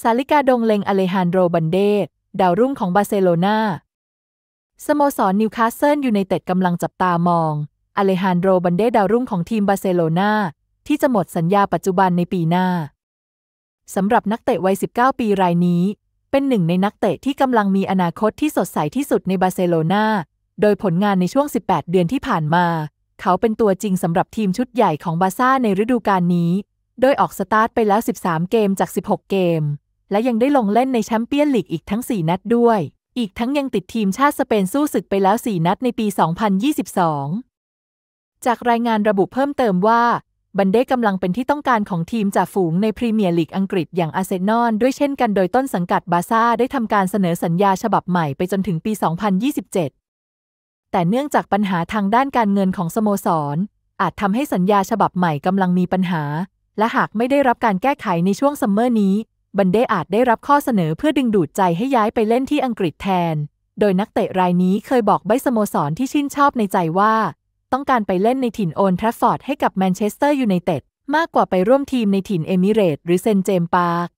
สาลิกาดงเลงอเลฮานโดบันเดตดาวรุ่งของบาร์เซโลนาสโมสรนิวคาสเซิลยูไนเต็ดกำลังจับตามองอเลฮานโดบันเดตดาวรุ่งของทีมบาร์เซโลนาที่จะหมดสัญญาปัจจุบันในปีหน้าสำหรับนักเตะวัย19 ปีรายนี้เป็นหนึ่งในนักเตะที่กำลังมีอนาคตที่สดใสที่สุดในบาร์เซโลนาโดยผลงานในช่วง 18 เดือนที่ผ่านมา เขาเป็นตัวจริงสำหรับทีมชุดใหญ่ของบาซ่าในฤดูกาลนี้โดยออกสตาร์ทไปแล้ว 13 เกมจาก 16 เกม และยังได้ลงเล่นในแชมเปี้ยนลีกอีกทั้ง 4 นัดด้วย อีกทั้งยังติดทีมชาติสเปนสู้ศึกไปแล้ว 4 นัดในปี 2022 จากรายงานระบุเพิ่มเติมว่า บันเดกำลังเป็นที่ต้องการของทีมจากฝูงในพรีเมียร์ลีกอังกฤษอย่างอาเซนอนด้วยเช่นกันโดยต้นสังกัดบาซ่าได้ทำการเสนอสัญญาฉบับใหม่ไปจนถึงปี 2027 แต่เนื่องจากปัญหาทางด้านการเงินของสโมสร อาจทำให้สัญญาฉบับใหม่กำลังมีปัญหาและหากไม่ได้รับการแก้ไขในช่วงซัมเมอร์นี้ บันเดอาจได้รับข้อเสนอเพื่อดึงดูดใจให้ย้ายไปเล่นที่อังกฤษแทน โดยนักเตะรายนี้เคยบอกใบสโมสรที่ชื่นชอบในใจว่า ต้องการไปเล่นในถิ่นโอนทราฟอร์ดให้กับแมนเชสเตอร์ยูไนเต็ดมากกว่าไปร่วมทีมในถิ่นเอมิเรตหรือเซนเจมปาร์ก